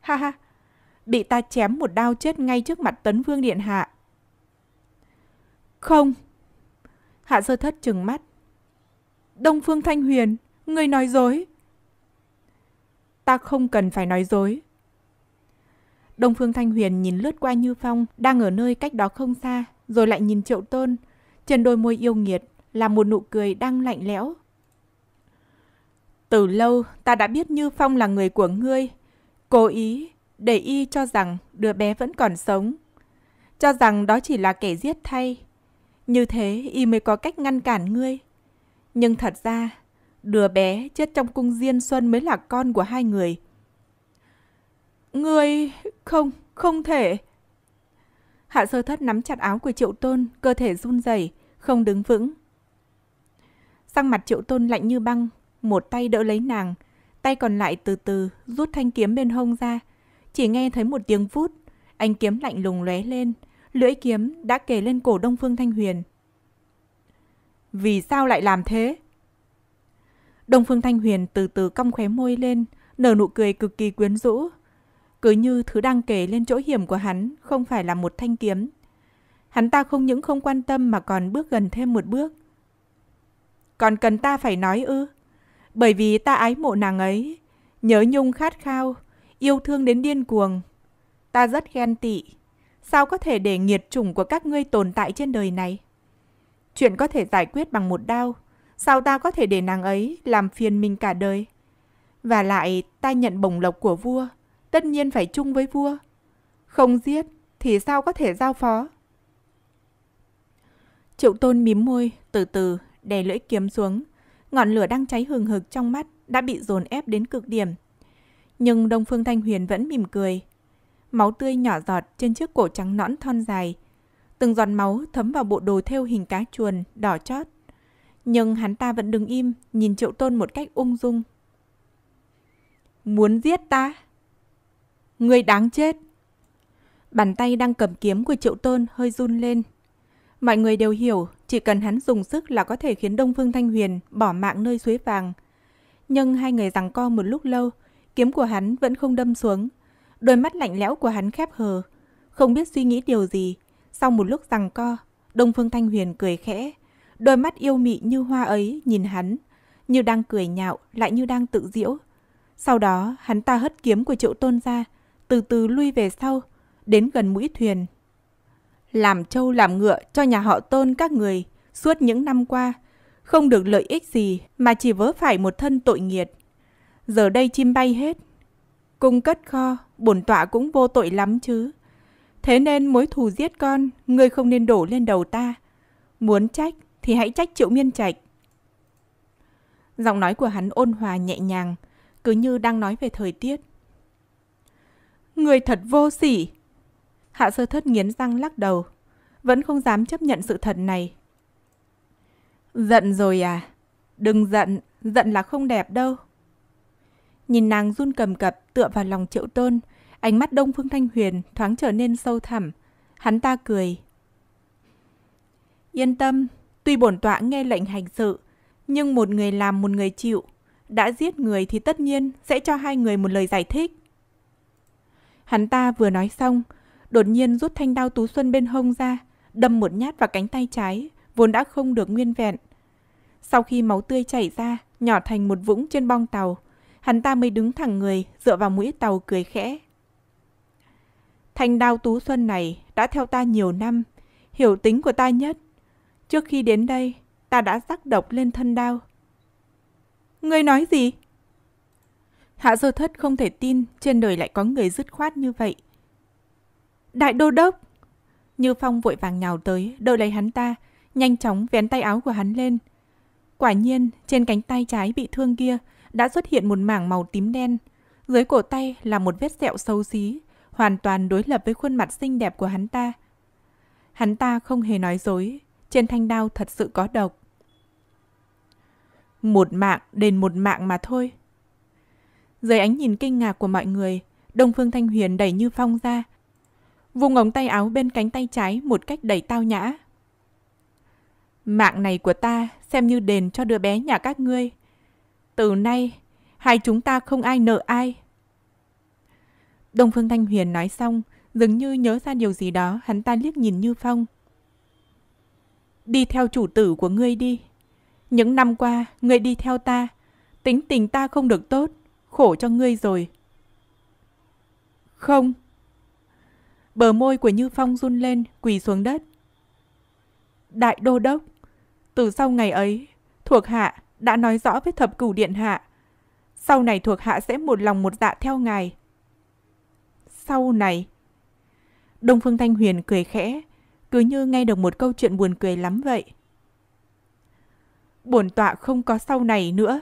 Ha ha, bị ta chém một đao chết ngay trước mặt Tấn Vương Điện Hạ. Không. Hạ sơ thất trừng mắt. Đông Phương Thanh Huyền, người nói dối. Ta không cần phải nói dối. Đông Phương Thanh Huyền nhìn lướt qua Như Phong đang ở nơi cách đó không xa, rồi lại nhìn Triệu Tôn. Trên đôi môi yêu nghiệt là một nụ cười đang lạnh lẽo. Từ lâu ta đã biết Như Phong là người của ngươi. Cố ý để y cho rằng đứa bé vẫn còn sống. Cho rằng đó chỉ là kẻ giết thay. Như thế y mới có cách ngăn cản ngươi. Nhưng thật ra, đứa bé chết trong cung diên xuân mới là con của hai người. Ngươi... không, không thể. Hạ sơ thất nắm chặt áo của triệu tôn, cơ thể run rẩy không đứng vững. Sang mặt triệu tôn lạnh như băng, một tay đỡ lấy nàng, tay còn lại từ từ rút thanh kiếm bên hông ra. Chỉ nghe thấy một tiếng vút, anh kiếm lạnh lùng lóe lên, lưỡi kiếm đã kề lên cổ Đông Phương Thanh Huyền. Vì sao lại làm thế? Đông Phương Thanh Huyền từ từ cong khóe môi lên, nở nụ cười cực kỳ quyến rũ, cứ như thứ đang kể lên chỗ hiểm của hắn không phải là một thanh kiếm. Hắn ta không những không quan tâm mà còn bước gần thêm một bước. Còn cần ta phải nói ư? Bởi vì ta ái mộ nàng ấy, nhớ nhung khát khao, yêu thương đến điên cuồng. Ta rất ghen tị, sao có thể để nghiệt chủng của các ngươi tồn tại trên đời này? Chuyện có thể giải quyết bằng một đao, sao ta có thể để nàng ấy làm phiền mình cả đời? Và lại ta nhận bổng lộc của vua, tất nhiên phải chung với vua. Không giết thì sao có thể giao phó? Triệu tôn mím môi, từ từ đè lưỡi kiếm xuống. Ngọn lửa đang cháy hừng hực trong mắt đã bị dồn ép đến cực điểm. Nhưng Đông Phương Thanh Huyền vẫn mỉm cười. Máu tươi nhỏ giọt trên chiếc cổ trắng nõn thon dài. Từng giọt máu thấm vào bộ đồ theo hình cá chuồn, đỏ chót. Nhưng hắn ta vẫn đứng im, nhìn Triệu Tôn một cách ung dung. Muốn giết ta? Người đáng chết! Bàn tay đang cầm kiếm của Triệu Tôn hơi run lên. Mọi người đều hiểu, chỉ cần hắn dùng sức là có thể khiến Đông Phương Thanh Huyền bỏ mạng nơi suối vàng. Nhưng hai người giằng co một lúc lâu, kiếm của hắn vẫn không đâm xuống. Đôi mắt lạnh lẽo của hắn khép hờ, không biết suy nghĩ điều gì. Sau một lúc giằng co, Đông Phương Thanh Huyền cười khẽ. Đôi mắt yêu mị như hoa ấy nhìn hắn, như đang cười nhạo lại như đang tự diễu. Sau đó, hắn ta hất kiếm của triệu tôn ra, từ từ lui về sau, đến gần mũi thuyền. Làm trâu làm ngựa cho nhà họ tôn các người suốt những năm qua, không được lợi ích gì mà chỉ vớ phải một thân tội nghiệt. Giờ đây chim bay hết, cung cất kho, bổn tọa cũng vô tội lắm chứ. Thế nên mối thù giết con, ngươi không nên đổ lên đầu ta. Muốn trách thì hãy trách triệu miên trạch. Giọng nói của hắn ôn hòa nhẹ nhàng, cứ như đang nói về thời tiết. Người thật vô sỉ. Hạ sơ thất nghiến răng lắc đầu. Vẫn không dám chấp nhận sự thật này. Giận rồi à? Đừng giận, giận là không đẹp đâu. Nhìn nàng run cầm cập tựa vào lòng triệu tôn, ánh mắt Đông Phương Thanh Huyền thoáng trở nên sâu thẳm. Hắn ta cười. Yên tâm, tuy bổn tọa nghe lệnh hành sự, nhưng một người làm một người chịu. Đã giết người thì tất nhiên sẽ cho hai người một lời giải thích. Hắn ta vừa nói xong, đột nhiên rút thanh đao Tú Xuân bên hông ra, đâm một nhát vào cánh tay trái, vốn đã không được nguyên vẹn. Sau khi máu tươi chảy ra, nhỏ thành một vũng trên bong tàu, hắn ta mới đứng thẳng người, dựa vào mũi tàu cười khẽ. Thanh đao Tú Xuân này đã theo ta nhiều năm, hiểu tính của ta nhất. Trước khi đến đây, ta đã rắc độc lên thân đao. Ngươi nói gì? Hạ sơ thất không thể tin trên đời lại có người dứt khoát như vậy. Đại đô đốc! Như Phong vội vàng nhào tới, đỡ lấy hắn ta, nhanh chóng vén tay áo của hắn lên. Quả nhiên, trên cánh tay trái bị thương kia đã xuất hiện một mảng màu tím đen. Dưới cổ tay là một vết sẹo sâu xí, hoàn toàn đối lập với khuôn mặt xinh đẹp của hắn ta. Hắn ta không hề nói dối, trên thanh đao thật sự có độc. Một mạng đền một mạng mà thôi, dưới ánh nhìn kinh ngạc của mọi người, Đông Phương Thanh Huyền đẩy Như Phong ra. Vùng ống tay áo bên cánh tay trái một cách đẩy tao nhã. Mạng này của ta xem như đền cho đứa bé nhà các ngươi. Từ nay, hai chúng ta không ai nợ ai. Đông Phương Thanh Huyền nói xong, dường như nhớ ra điều gì đó, hắn ta liếc nhìn Như Phong. Đi theo chủ tử của ngươi đi. Những năm qua, ngươi đi theo ta, tính tình ta không được tốt, khổ cho ngươi rồi. Không. Bờ môi của Như Phong run lên, quỳ xuống đất. Đại đô đốc, từ sau ngày ấy, thuộc hạ đã nói rõ với thập cửu điện hạ. Sau này thuộc hạ sẽ một lòng một dạ theo ngài. Sau này? Đông Phương Thanh Huyền cười khẽ, cứ như nghe được một câu chuyện buồn cười lắm vậy. Bổn tọa không có sau này nữa.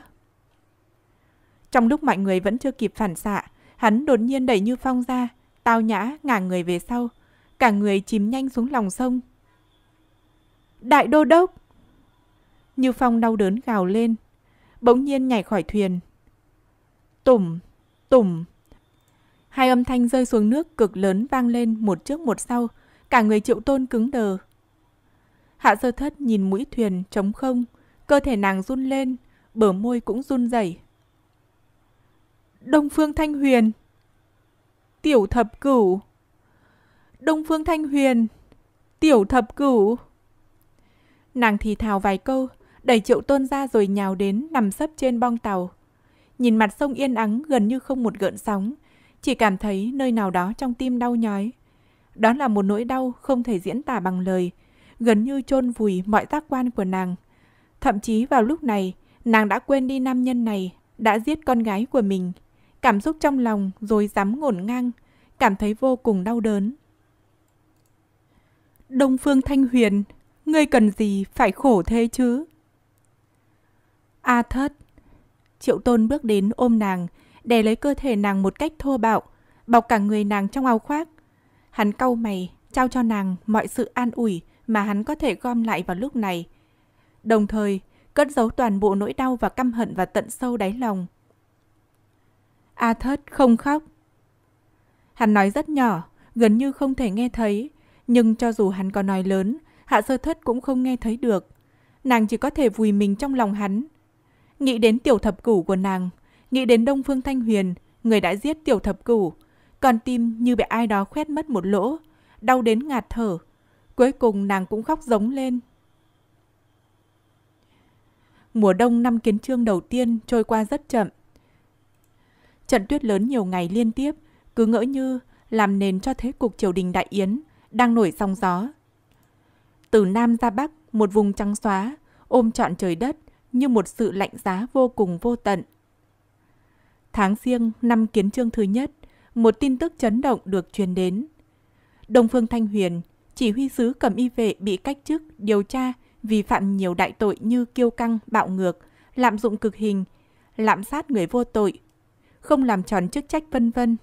Trong lúc mọi người vẫn chưa kịp phản xạ, hắn đột nhiên đẩy Như Phong ra, tao nhã ngả người về sau, cả người chìm nhanh xuống lòng sông. Đại đô đốc! Như Phong đau đớn gào lên, bỗng nhiên nhảy khỏi thuyền. Tủm, tủm. Hai âm thanh rơi xuống nước cực lớn vang lên một trước một sau, cả người triệu tôn cứng đờ. Hạ sơ thất nhìn mũi thuyền trống không, cơ thể nàng run lên, bờ môi cũng run rẩy. Đông Phương Thanh Huyền Tiểu Thập Cửu Đông Phương Thanh Huyền Tiểu Thập Cửu Nàng thì thào vài câu Đẩy triệu tôn ra rồi nhào đến Nằm sấp trên bong tàu Nhìn mặt sông yên ắng gần như không một gợn sóng Chỉ cảm thấy nơi nào đó trong tim đau nhói Đó là một nỗi đau không thể diễn tả bằng lời Gần như chôn vùi mọi giác quan của nàng Thậm chí vào lúc này Nàng đã quên đi nam nhân này Đã giết con gái của mình cảm xúc trong lòng rồi dám ngổn ngang, cảm thấy vô cùng đau đớn. Đông Phương Thanh Huyền, ngươi cần gì phải khổ thế chứ? A à thất, Triệu Tôn bước đến ôm nàng, đè lấy cơ thể nàng một cách thô bạo, bọc cả người nàng trong áo khoác. Hắn cau mày, trao cho nàng mọi sự an ủi mà hắn có thể gom lại vào lúc này. Đồng thời, cất giấu toàn bộ nỗi đau và căm hận và tận sâu đáy lòng. A Thất không khóc. Hắn nói rất nhỏ, gần như không thể nghe thấy, nhưng cho dù hắn có nói lớn, Hạ Sơ Thất cũng không nghe thấy được. Nàng chỉ có thể vùi mình trong lòng hắn. Nghĩ đến tiểu thập cửu của nàng, nghĩ đến Đông Phương Thanh Huyền, người đã giết tiểu thập cửu, còn tim như bị ai đó khoét mất một lỗ, đau đến ngạt thở. Cuối cùng nàng cũng khóc giống lên. Mùa đông năm kiến trương đầu tiên trôi qua rất chậm. Trận tuyết lớn nhiều ngày liên tiếp, cứ ngỡ như làm nền cho thế cục triều đình Đại Yến đang nổi sóng gió. Từ Nam ra Bắc, một vùng trắng xóa, ôm trọn trời đất như một sự lạnh giá vô cùng vô tận. Tháng riêng năm kiến trương thứ nhất, một tin tức chấn động được truyền đến. Đông Phương Thanh Huyền, chỉ huy sứ cầm y vệ bị cách chức, điều tra vì phạm nhiều đại tội như kiêu căng, bạo ngược, lạm dụng cực hình, lạm sát người vô tội, không làm tròn chức trách vân vân.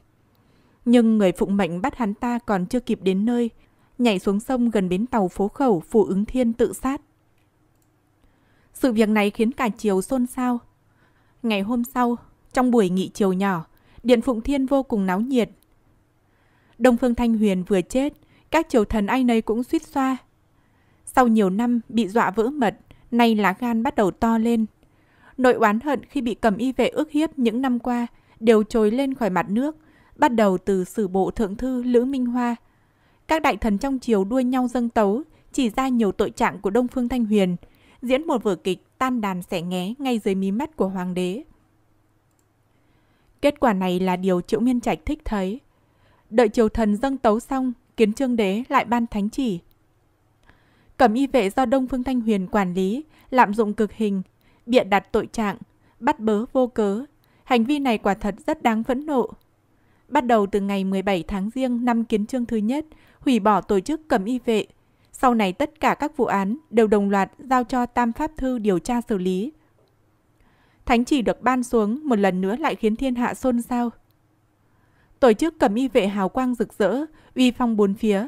Nhưng người phụng mệnh bắt hắn ta còn chưa kịp đến nơi, nhảy xuống sông gần bến tàu phố khẩu Phù ứng thiên tự sát. Sự việc này khiến cả chiều xôn xao. Ngày hôm sau, trong buổi nghị chiều nhỏ, Điện Phụng Thiên vô cùng náo nhiệt. Đông Phương Thanh Huyền vừa chết, các triều thần ai nấy cũng suýt xoa. Sau nhiều năm bị dọa vỡ mật, nay lá gan bắt đầu to lên. Nội oán hận khi bị cầm y vệ ước hiếp những năm qua đều trồi lên khỏi mặt nước, bắt đầu từ sử bộ thượng thư Lữ Minh Hoa. Các đại thần trong triều đua nhau dâng tấu, chỉ ra nhiều tội trạng của Đông Phương Thanh Huyền, diễn một vở kịch tan đàn xẻ nghé ngay dưới mí mắt của hoàng đế. Kết quả này là điều Triệu Miên Trạch thích thấy. Đợi triều thần dâng tấu xong, kiến trương đế lại ban thánh chỉ. Cẩm y vệ do Đông Phương Thanh Huyền quản lý, lạm dụng cực hình, bịa đặt tội trạng, bắt bớ vô cớ, Hành vi này quả thật rất đáng phẫn nộ. Bắt đầu từ ngày 17 tháng riêng năm Kiến Trương thứ nhất, hủy bỏ tổ chức cầm y vệ. Sau này tất cả các vụ án đều đồng loạt giao cho Tam Pháp Thư điều tra xử lý. Thánh chỉ được ban xuống một lần nữa lại khiến thiên hạ xôn xao. Tổ chức cầm y vệ hào quang rực rỡ, uy phong bốn phía,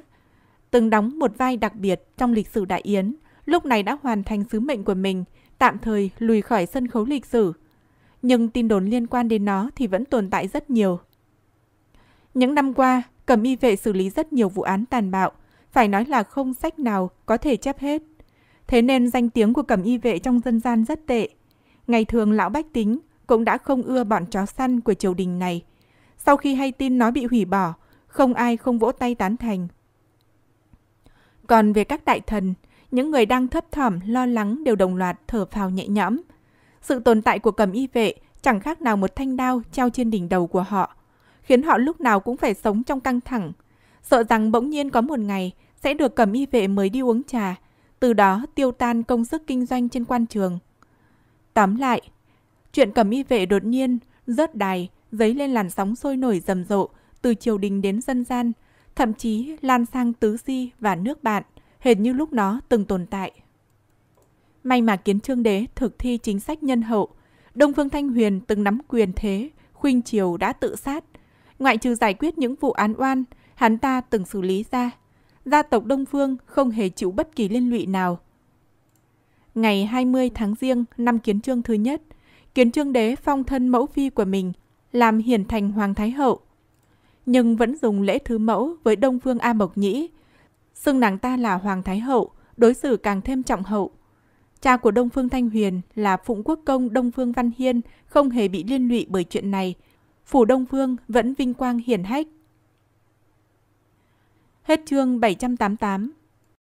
từng đóng một vai đặc biệt trong lịch sử Đại Yến, lúc này đã hoàn thành sứ mệnh của mình, tạm thời lùi khỏi sân khấu lịch sử nhưng tin đồn liên quan đến nó thì vẫn tồn tại rất nhiều. Những năm qua, cẩm y vệ xử lý rất nhiều vụ án tàn bạo, phải nói là không sách nào có thể chép hết. Thế nên danh tiếng của cẩm y vệ trong dân gian rất tệ. Ngày thường lão bách tính cũng đã không ưa bọn chó săn của triều đình này. Sau khi hay tin nó bị hủy bỏ, không ai không vỗ tay tán thành. Còn về các đại thần, những người đang thấp thỏm lo lắng đều đồng loạt thở phào nhẹ nhõm – sự tồn tại của cầm y vệ chẳng khác nào một thanh đao treo trên đỉnh đầu của họ, khiến họ lúc nào cũng phải sống trong căng thẳng. Sợ rằng bỗng nhiên có một ngày sẽ được cầm y vệ mới đi uống trà, từ đó tiêu tan công sức kinh doanh trên quan trường. Tóm lại, chuyện cầm y vệ đột nhiên rớt đài, dấy lên làn sóng sôi nổi rầm rộ từ triều đình đến dân gian, thậm chí lan sang tứ di si và nước bạn, hệt như lúc nó từng tồn tại. May mà kiến trương đế thực thi chính sách nhân hậu. Đông Phương Thanh Huyền từng nắm quyền thế, khuynh triều đã tự sát. Ngoại trừ giải quyết những vụ án oan, hắn ta từng xử lý ra. Gia tộc Đông Phương không hề chịu bất kỳ liên lụy nào. Ngày 20 tháng riêng năm kiến trương thứ nhất, kiến trương đế phong thân mẫu phi của mình, làm hiển thành Hoàng Thái Hậu. Nhưng vẫn dùng lễ thứ mẫu với Đông Phương A Mộc Nhĩ, xưng nàng ta là Hoàng Thái Hậu, đối xử càng thêm trọng hậu. Cha của Đông Phương Thanh Huyền là Phụng Quốc Công Đông Phương Văn Hiên không hề bị liên lụy bởi chuyện này. Phủ Đông Phương vẫn vinh quang hiển hách. Hết chương 788